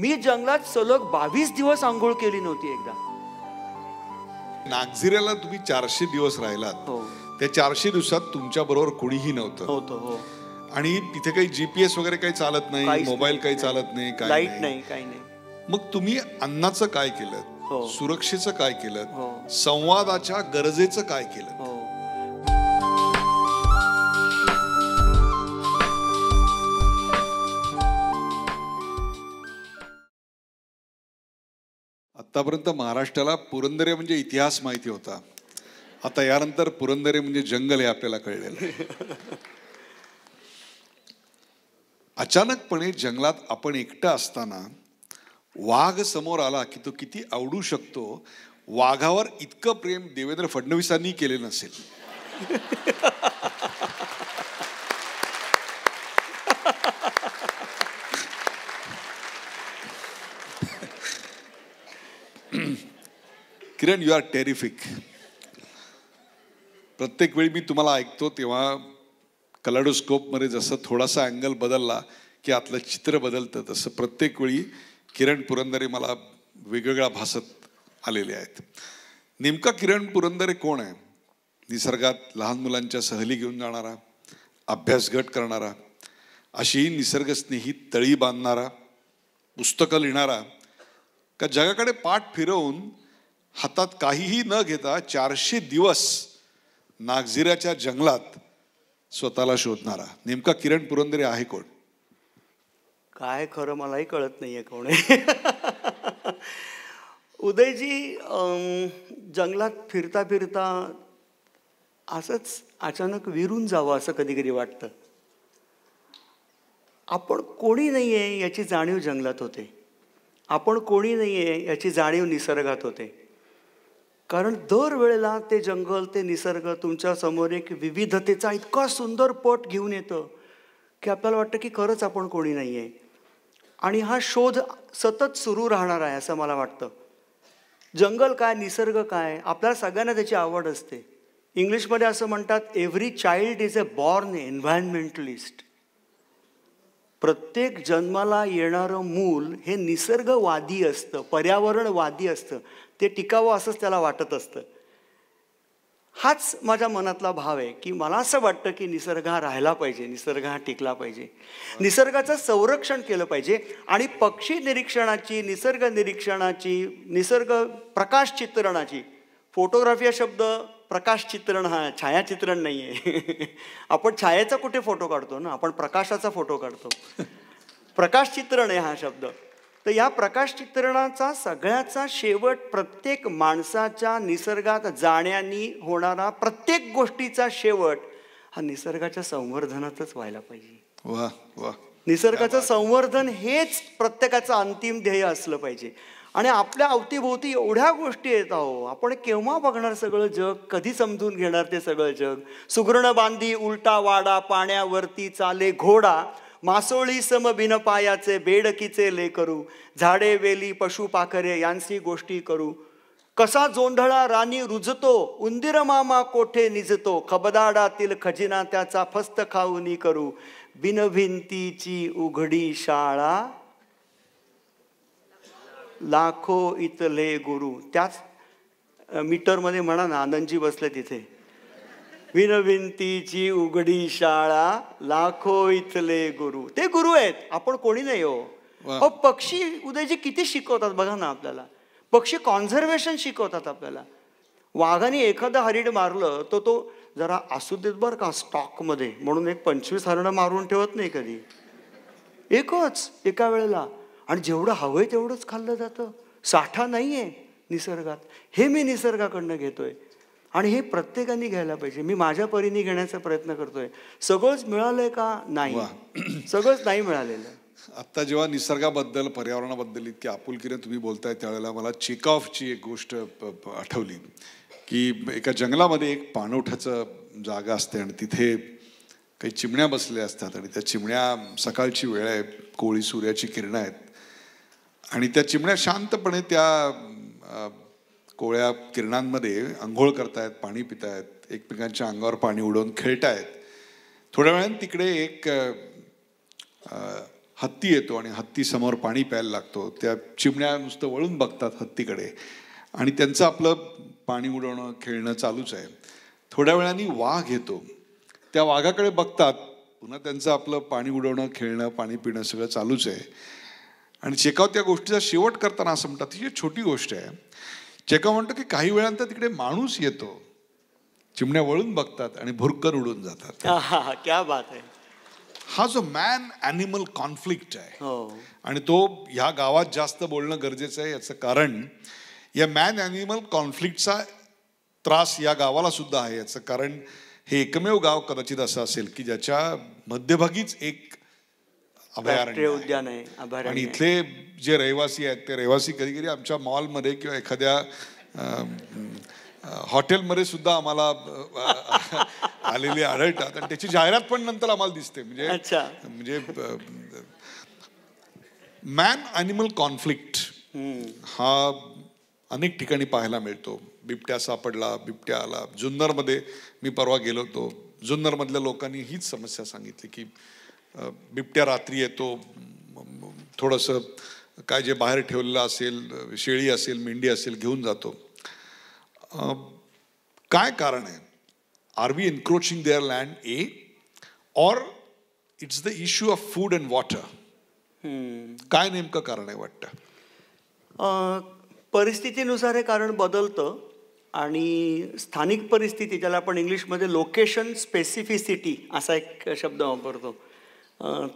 मी जंगलात सलग बावीस दिवस आंघोळ केली नव्हती एकदा नागझिऱ्याला तुम्ही चारशे दिवस राहिलात हो त्या चारशे दिवसात तुमच्या बरोबर कुणीही नव्हतं हो आणि तिथे काही जीपीएस वगैरे काही चालत नाही मोबाईल काही चालत नाही काही लाईट नाही काही नाही मग तुम्ही अन्नाचं काय केलं हो. सुरक्षेचं काय केलं हो. संवादाच्या गरजेचं काय केलं हो. आत्तापर्यंत महाराष्ट्राला पुरंदरे म्हणजे इतिहास माहिती होता आता यानंतर पुरंदरे म्हणजे जंगल हे आपल्याला कळलेलं अचानकपणे जंगलात आपण एकटं असताना वाघ समोर आला की तो किती आवडू शकतो वाघावर इतकं प्रेम देवेंद्र फडणवीसांनी केले नसेल किरण यू आर टेरिफिक प्रत्येक वेळी मी तुम्हाला ऐकतो तेव्हा कलाडोस्कोपमध्ये जसं थोडासा अँगल बदलला की आतलं चित्र बदलतं तसं प्रत्येक वेळी किरण पुरंदरे मला वेगवेगळ्या भासत आलेले आहेत नेमका किरण पुरंदरे कोण आहे निसर्गात लहान मुलांच्या सहली घेऊन जाणारा गट करणारा अशी निसर्गस्नेही तळी बांधणारा पुस्तकं लिहिणारा का जगाकडे पाठ फिरवून हातात काहीही न घेता चारशे दिवस नागझिराच्या जंगलात स्वतःला शोधणारा नेमका किरण पुरंदरे आहे कोण काय खरं मलाही कळत नाही आहे कोण उदयजी जंगलात फिरता फिरता असंच अचानक विरून जावं असं कधी कधी वाटतं आपण कोणी नाही आहे याची जाणीव जंगलात होते आपण कोणी नाही आहे याची जाणीव निसर्गात होते कारण दरवेळेला ते जंगल ते निसर्ग तुमच्या समोर एक विविधतेचा इतका सुंदर पट घेऊन येतं की आपल्याला वाटतं की खरंच आपण कोणी नाही आहे आणि हा शोध सतत सुरू राहणार आहे असं मला वाटतं जंगल काय निसर्ग काय आपल्याला सगळ्यांना त्याची आवड असते इंग्लिशमध्ये असं म्हणतात every child is a born environmentalist प्रत्येक जन्माला येणारं मूल हे निसर्गवादी असतं पर्यावरणवादी असतं ते टिकावं असंच त्याला वाटत असतं हाच माझ्या मनातला भाव आहे की मला असं वाटतं की निसर्ग हा राहिला पाहिजे निसर्ग हा टिकला पाहिजे निसर्गाचं संरक्षण केलं पाहिजे आणि पक्षी निरीक्षणाची निसर्ग निरीक्षणाची निसर्ग प्रकाश चित्रणाची फोटोग्राफी हा शब्द प्रकाश चित्रण हा छायाचित्रण नाही आहे आपण छायाचा कुठे फोटो काढतो ना आपण प्रकाशाचा फोटो काढतो प्रकाश चित्रण आहे हा शब्द तर या प्रकाश चित्रणाचा सगळ्याचा शेवट प्रत्येक माणसाच्या निसर्गात जाण्यानी होणारा प्रत्येक गोष्टीचा शेवट हा निसर्गाच्या संवर्धनातच व्हायला पाहिजे वा वा निसर्गाचं संवर्धन हेच प्रत्येकाचं अंतिम ध्येय असलं पाहिजे आणि आपल्या अवतीभोवती एवढ्या गोष्टी येत आहो आपण केव्हा बघणार सगळं जग कधी समजून घेणार ते सगळं जग सुगर्ण बांधी उलटा वाडा पाण्यावरती चाले घोडा मासोळी सम बिनपायाचे बेडकीचे ले करू झाडे वेली पशु पाखरे यांसी गोष्टी करू कसा जोंधळा राणी रुजतो उंदीर मामा कोठे निजतो खबदाडातील खजिना त्याचा फस्त खाऊनी करू बिनभिंतीची उघडी शाळा लाखो इतले गुरु त्याच मीटरमध्ये म्हणा ना आनंदजी बसले तिथे विनविंतीची उघडी शाळा लाखो इथले गुरु ते गुरु आहेत आपण कोणी नाही हो पक्षी जी किती शिकवतात बघा ना आपल्याला पक्षी कॉन्झर्वेशन शिकवतात आपल्याला वाघाने एखादा हरिड मारलं तर तो जरा असू देत बरं का स्टॉकमध्ये म्हणून एक पंचवीस हरणं मारून ठेवत नाही कधी एकच एका वेळेला आणि जेवढं हवंय तेवढंच खाल्लं जातं साठा नाही आहे निसर्गात हे मी निसर्गाकडनं घेतोय आणि हे प्रत्येकाने घ्यायला पाहिजे मी माझ्या परीने घेण्याचा प्रयत्न करतोय सगळंच मिळालंय का नाही सगळंच नाही मिळालेलं आत्ता जेव्हा निसर्गाबद्दल पर्यावरणाबद्दल इतकी आपुलकीने तुम्ही बोलताय त्यावेळेला मला चेक ऑफची एक गोष्ट आठवली की एका जंगलामध्ये एक पाणवठ्याचं जागा असते आणि तिथे काही चिमण्या बसल्या असतात आणि त्या चिमण्या सकाळची वेळ आहे कोळी सूर्याची किरणं आहेत आणि त्या चिमण्या शांतपणे त्या कोळ्या किरणांमध्ये आंघोळ करतायत पाणी पितायत एकमेकांच्या अंगावर पाणी उडवून खेळतायत थोड्या वेळाने तिकडे एक हत्ती येतो आणि हत्ती समोर पाणी प्यायला लागतो त्या चिमण्या नुसतं वळून बघतात हत्तीकडे आणि त्यांचं आपलं पाणी उडवणं खेळणं चालूच आहे थोड्या वेळाने वाघ येतो त्या वाघाकडे बघतात पुन्हा त्यांचं आपलं पाणी उडवणं खेळणं पाणी पिणं सगळं चालूच आहे आणि शेकाव त्या गोष्टीचा शेवट करताना असं म्हणतात ही छोटी गोष्ट आहे चेका म्हणतो की काही वेळानंतर तिकडे माणूस येतो चिमण्या वळून बघतात आणि भुरकर उडून जातात क्या बात आहे हा जो मॅन अॅनिमल कॉन्फ्लिक्ट आहे हो. आणि तो ह्या गावात जास्त बोलणं गरजेचं आहे याचं कारण या मॅन अॅनिमल कॉन्फ्लिक्टचा त्रास या गावाला सुद्धा आहे याचं कारण हे एकमेव गाव कदाचित असं असेल की ज्याच्या मध्यभागीच एक अभयारण्य उद्यान आहे आणि इथले जे रहिवासी आहेत ते रहिवासी कधी कधी आमच्या मॉलमध्ये किंवा एखाद्या हॉटेलमध्ये सुद्धा आम्हाला आलेले आढळतात आणि त्याची जाहिरात पण नंतर आम्हाला दिसते म्हणजे म्हणजे मॅन अॅनिमल कॉन्फ्लिक्ट हा अनेक ठिकाणी पाहायला मिळतो बिबट्या सापडला बिबट्या आला जुन्नरमध्ये मी परवा गेलो होतो जुन्नरमधल्या लोकांनी हीच समस्या सांगितली की बिबट्या रात्री येतो थोडंसं काय जे बाहेर ठेवलेलं असेल शेळी असेल मेंढी असेल घेऊन जातो काय कारण आहे are we encroaching their land uh or it's the issue of food and water काय नेमकं कारण आहे वाटतं परिस्थितीनुसार हे कारण बदलतं आणि स्थानिक परिस्थिती ज्याला आपण इंग्लिशमध्ये लोकेशन स्पेसिफिसिटी असा एक शब्द वापरतो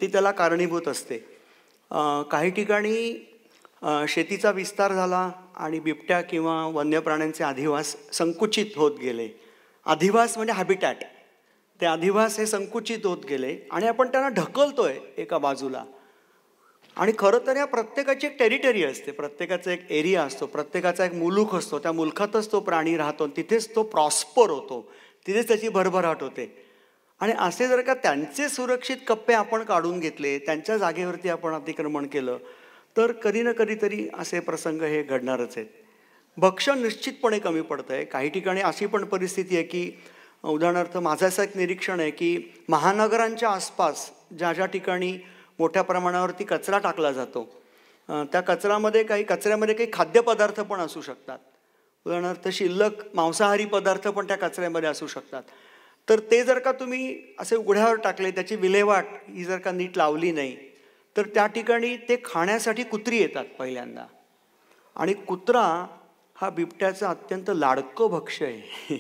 ती त्याला कारणीभूत असते काही ठिकाणी शेतीचा विस्तार झाला आणि बिबट्या किंवा वन्य प्राण्यांचे अधिवास संकुचित होत गेले अधिवास म्हणजे हॅबिटॅट ते अधिवास हे संकुचित होत गेले आणि आपण त्यांना ढकलतो आहे एका बाजूला आणि खरं तर या प्रत्येकाची एक टेरिटरी असते प्रत्येकाचा एक एरिया असतो प्रत्येकाचा एक मुलूक असतो त्या मुलखातच तो प्राणी राहतो तिथेच तो प्रॉस्पर होतो तिथेच त्याची भरभराट होते आणि असे जर का त्यांचे सुरक्षित कप्पे आपण काढून घेतले त्यांच्या जागेवरती आपण अतिक्रमण केलं तर कधी ना कधीतरी असे प्रसंग हे घडणारच आहेत भक्ष निश्चितपणे कमी पडतं आहे काही ठिकाणी अशी पण परिस्थिती आहे की उदाहरणार्थ माझं असं एक निरीक्षण आहे की महानगरांच्या आसपास ज्या ज्या ठिकाणी मोठ्या प्रमाणावरती कचरा टाकला जातो त्या कचऱ्यामध्ये काही कचऱ्यामध्ये काही खाद्यपदार्थ पण असू शकतात उदाहरणार्थ शिल्लक मांसाहारी पदार्थ पण त्या कचऱ्यामध्ये असू शकतात तर ते जर का तुम्ही असे उघड्यावर टाकले त्याची विल्हेवाट ही जर का नीट लावली नाही तर त्या ठिकाणी ते खाण्यासाठी कुत्री येतात पहिल्यांदा आणि कुत्रा हा बिबट्याचा अत्यंत लाडकं भक्ष आहे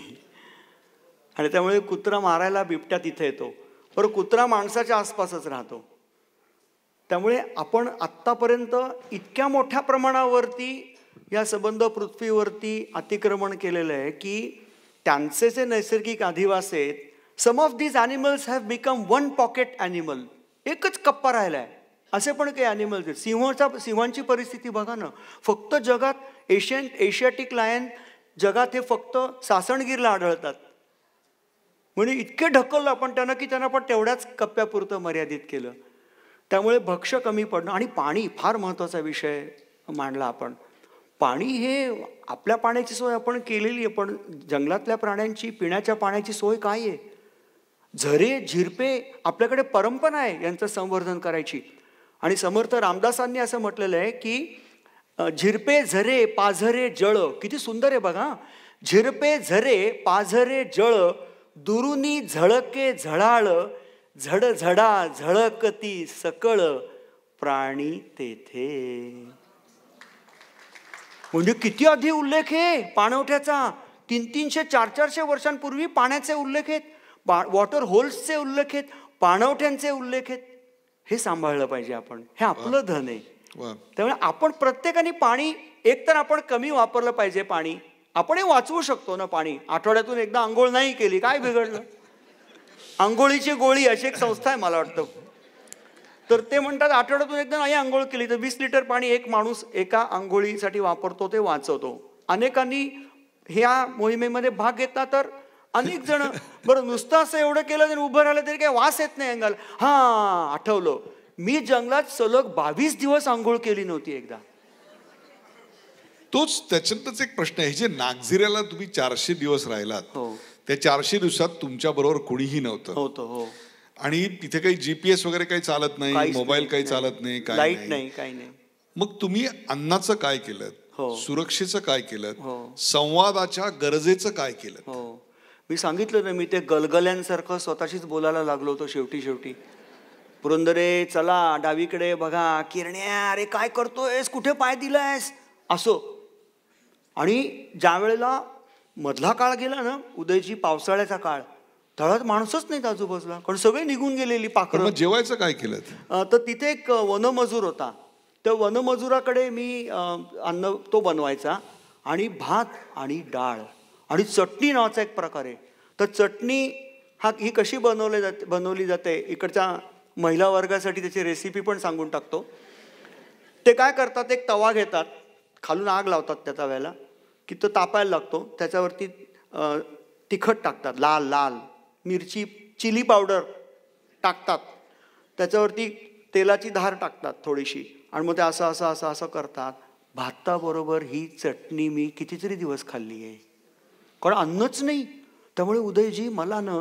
आणि त्यामुळे कुत्रा मारायला बिबट्या तिथे येतो बरं कुत्रा माणसाच्या आसपासच राहतो त्यामुळे आपण आत्तापर्यंत इतक्या मोठ्या प्रमाणावरती या संबंध पृथ्वीवरती अतिक्रमण केलेलं आहे की त्यांचे जे नैसर्गिक अधिवास आहेत some of these animals have become one pocket animal एकच कप्पा राहिला आहे असे पण काही ॲनिमल्स आहेत सिंहचा सिंहांची परिस्थिती बघा ना फक्त जगात एशियन एशियाटिक लायन जगात हे फक्त सासणगीरला आढळतात म्हणजे इतके ढकललं आपण त्यांना की त्यांना पण तेवढ्याच कप्प्यापुरतं मर्यादित केलं त्यामुळे भक्ष कमी पडणं आणि पाणी फार महत्त्वाचा विषय मांडला आपण पाणी हे आपल्या पाण्याची सोय आपण केलेली आहे पण जंगलातल्या प्राण्यांची पिण्याच्या पाण्याची सोय काय आहे झरे झिरपे आपल्याकडे परंपरा आहे यांचं संवर्धन करायची आणि समर्थ रामदासांनी असं म्हटलेलं आहे की झिरपे झरे पाझरे जळ किती सुंदर आहे बघा झिरपे झरे पाझरे जळ दुरुनी झळके झळाळ झड झडा झळकती सकळ प्राणी तेथे म्हणजे किती आधी उल्लेख आहे पाणवठ्याचा तीन तीनशे चार चारशे वर्षांपूर्वी पाण्याचे उल्लेख आहेत पा वॉटर होल्सचे उल्लेख आहेत पाणवठ्यांचे उल्लेख आहेत हे सांभाळलं पाहिजे आपण हे आपलं धन आहे त्यामुळे आपण प्रत्येकाने पाणी एकतर आपण कमी वापरलं पाहिजे पाणी आपण हे वाचवू शकतो ना पाणी आठवड्यातून एकदा आंघोळ नाही केली काय बिघडलं आंघोळीची गोळी अशी एक संस्था आहे मला वाटतं तर ते म्हणतात आठवड्यातून एकदा नाही आंघोळ केली तर वीस लिटर पाणी एक माणूस एका आंघोळीसाठी वापरतो ते वाचवतो अनेकांनी ह्या मोहिमेमध्ये भाग घेतला तर अनेक जण बरं नुसतं असं एवढं केलं तरी उभं राहिलं तरी काही वास येत नाही अंगाल हा आठवलं मी जंगलात सलग बावीस दिवस आंघोळ केली नव्हती एकदा तोच त्याच्यातच एक प्रश्न आहे जे नागझिऱ्याला तुम्ही चारशे दिवस राहिलात हो. त्या चारशे दिवसात तुमच्या बरोबर कुणीही नव्हतं हो. आणि तिथे काही जीपीएस वगैरे काही चालत नाही मोबाईल काही चालत नाही काही नाही काही नाही मग तुम्ही अन्नाचं काय केलं हो. सुरक्षेचं काय केलं हो. संवादाच्या गरजेचं काय केलं हो. मी सांगितलं ना मी ते गलगल्यांसारखं स्वतःशीच बोलायला लागलो होतो शेवटी शेवटी पुरंदरे चला डावीकडे बघा किरण्या अरे काय करतोयस कुठे पाय दिलायस असो आणि ज्या वेळेला मधला काळ गेला ना उदयजी पावसाळ्याचा काळ तळात माणूसच नाहीत आजूबाजूला कारण सगळे निघून गेलेली पाखरं जेवायचं काय केलं तर तिथे एक वनमजूर होता त्या वनमजुराकडे मी अन्न तो बनवायचा आणि भात आणि डाळ आणि चटणी नावाचा एक प्रकार आहे तर चटणी हा ही कशी बनवली जाते बनवली जाते इकडच्या महिला वर्गासाठी त्याची रेसिपी पण सांगून टाकतो ते काय करतात एक तवा घेतात खालून आग लावतात त्या तव्याला की तो तापायला लागतो त्याच्यावरती तिखट टाकतात लाल लाल मिरची चिली पावडर टाकतात त्याच्यावरती तेलाची धार टाकतात थोडीशी आणि मग ते असं असं असं असं करतात भाताबरोबर ही चटणी मी कितीतरी दिवस खाल्ली आहे कारण अन्नच नाही त्यामुळे उदयजी मला ना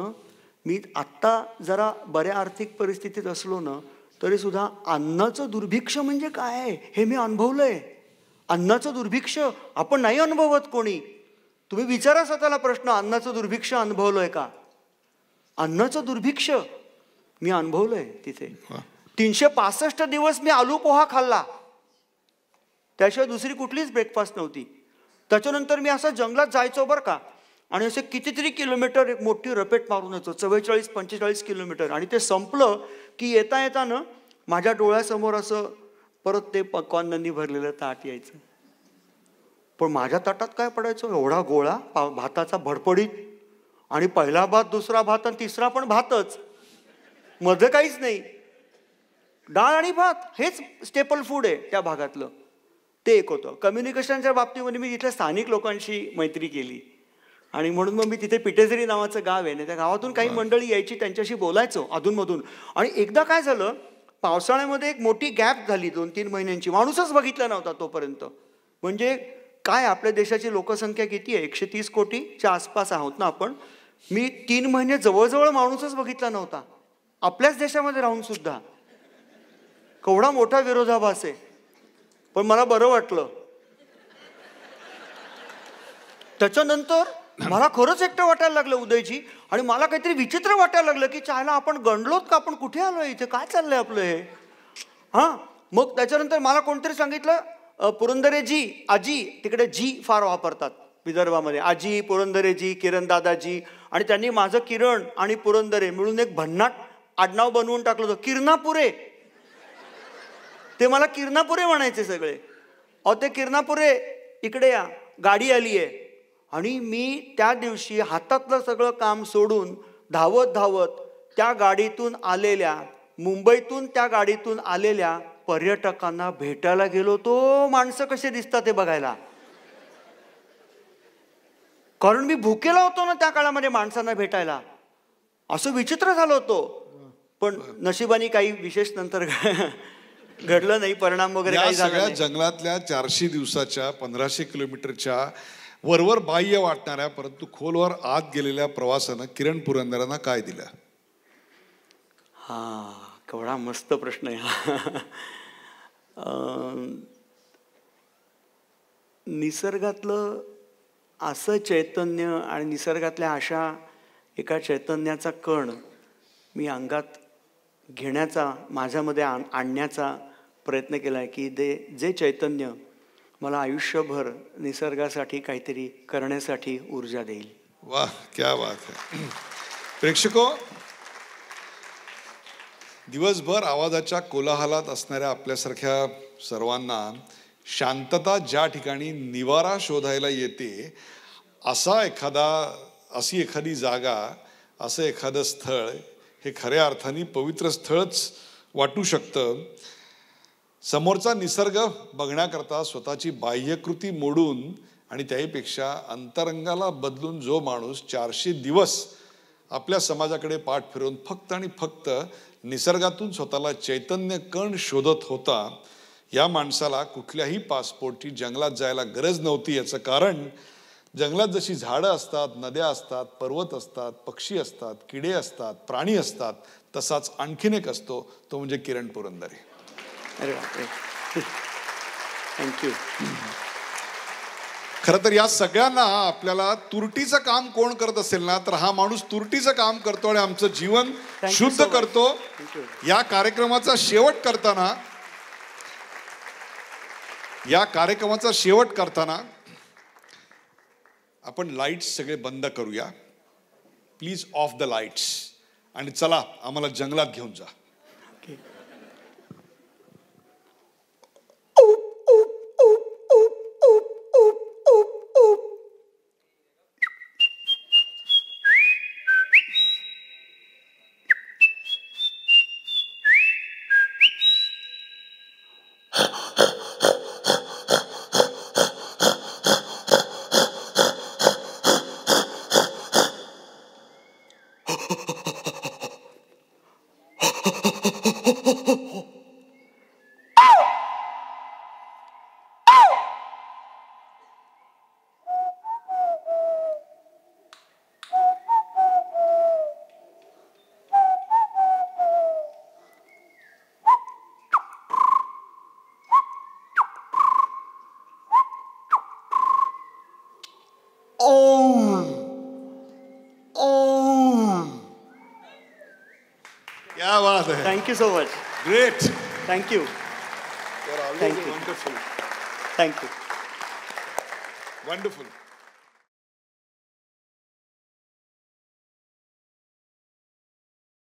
मी आत्ता जरा बऱ्या आर्थिक परिस्थितीत असलो ना तरीसुद्धा अन्नाचं दुर्भिक्ष म्हणजे काय आहे हे मी अनुभवलं आहे अन्नाचं दुर्भिक्ष आपण नाही अनुभवत कोणी तुम्ही विचारा स्वतःला प्रश्न अन्नाचं दुर्भिक्ष अनुभवलं आहे का अन्नाचं दुर्भिक्ष मी अनुभवलंय तिथे तीनशे पासष्ट दिवस मी आलू पोहा खाल्ला त्याशिवाय दुसरी कुठलीच ब्रेकफास्ट नव्हती त्याच्यानंतर मी असं जंगलात जायचो बरं का आणि असे कितीतरी किलोमीटर एक मोठी रपेट मारून येतो चव्वेचाळीस पंचेचाळीस किलोमीटर आणि ते संपलं की येता येताना माझ्या डोळ्यासमोर असं परत ते पकवानांनी भरलेलं ताट यायचं पण माझ्या ताटात काय पडायचं एवढा गोळा पा भाताचा भडपडीत आणि पहिला भात दुसरा भात आणि तिसरा पण भातच मध्ये काहीच नाही डाळ आणि भात हेच स्टेपल फूड आहे त्या भागातलं ते एक होतं कम्युनिकेशनच्या बाबतीमध्ये मी तिथल्या स्थानिक लोकांशी मैत्री केली आणि म्हणून मग मी तिथे पिटेझरी नावाचं गाव आहे ना त्या गावातून काही मंडळी यायची त्यांच्याशी बोलायचो अधूनमधून आणि एकदा काय झालं पावसाळ्यामध्ये एक मोठी गॅप झाली दोन तीन महिन्यांची माणूसच बघितला नव्हता तोपर्यंत म्हणजे काय आपल्या देशाची लोकसंख्या किती आहे एकशे तीस कोटीच्या आसपास आहोत ना आपण मी तीन महिने जवळजवळ माणूसच बघितला नव्हता आपल्याच देशामध्ये राहून सुद्धा केवढा मोठा विरोधाभास आहे पण मला बरं वाटलं त्याच्यानंतर मला खरंच एकटं वाटायला लागलं उदयजी आणि मला काहीतरी विचित्र वाटायला लागलं की चायला आपण गणलोत का आपण कुठे आलो इथे काय चाललंय आपलं हे हां मग त्याच्यानंतर मला कोणतरी सांगितलं पुरंदरेजी आजी तिकडे जी फार वापरतात विदर्भामध्ये आजी पुरंदरेजी किरणदादाजी आणि त्यांनी माझं किरण आणि पुरंदरे मिळून एक भन्नाट आडनाव बनवून टाकलं होतं किरणापुरे ते मला किरणापुरे म्हणायचे सगळे अ ते किरणापुरे इकडे या गाडी आली आहे आणि मी त्या दिवशी हातातलं सगळं काम सोडून धावत धावत त्या गाडीतून आलेल्या मुंबईतून त्या गाडीतून आलेल्या पर्यटकांना भेटायला गेलो तो माणसं कसे दिसतात ते बघायला कारण मी भुकेला होतो ना त्या काळामध्ये माणसांना भेटायला असं विचित्र झालं होतो पण नशिबाने काही विशेष नंतर घडलं नाही परिणाम वगैरे सगळ्या जंगलातल्या चारशे दिवसाच्या पंधराशे किलोमीटरच्या वरवर बाह्य वाटणाऱ्या परंतु खोलवर आत गेलेल्या प्रवासानं किरण पुरंदरांना काय दिलं हा केवढा मस्त प्रश्न आहे हा निसर्गातलं असं चैतन्य आणि निसर्गातल्या अशा एका चैतन्याचा कण मी अंगात घेण्याचा माझ्यामध्ये आण आणण्याचा प्रयत्न केला आहे की दे जे चैतन्य मला आयुष्यभर निसर्गासाठी काहीतरी करण्यासाठी ऊर्जा देईल वा क्या बात प्रेक्षको दिवसभर आवाजाच्या कोलाहलात असणाऱ्या आपल्यासारख्या सर्वांना शांतता ज्या ठिकाणी निवारा शोधायला येते असा एखादा अशी एखादी जागा असं एखादं स्थळ हे खऱ्या अर्थाने पवित्र स्थळच वाटू शकतं समोरचा निसर्ग बघण्याकरता स्वतःची बाह्यकृती मोडून आणि त्याहीपेक्षा अंतरंगाला बदलून जो माणूस चारशे दिवस आपल्या समाजाकडे पाठ फिरवून फक्त आणि फक्त निसर्गातून स्वतःला चैतन्य कण शोधत होता या माणसाला कुठल्याही पासपोर्टची जंगलात जायला गरज नव्हती याचं कारण जंगलात जशी झाडं असतात नद्या असतात पर्वत असतात पक्षी असतात किडे असतात प्राणी असतात तसाच आणखीन एक असतो तो म्हणजे किरण पुरंदरे अरे थँक्यू खरं तर या सगळ्यांना आपल्याला तुरटीचं काम कोण करत असेल ना तर हा माणूस तुरटीचं काम करतो आणि आमचं जीवन शुद्ध करतो या कार्यक्रमाचा शेवट करताना या कार्यक्रमाचा शेवट करताना आपण लाईट्स सगळे बंद करूया प्लीज ऑफ द लाईट्स आणि चला आम्हाला जंगलात घेऊन जा Thank you so much. Great. Thank you. You're always Thank you. wonderful. Thank you. Wonderful.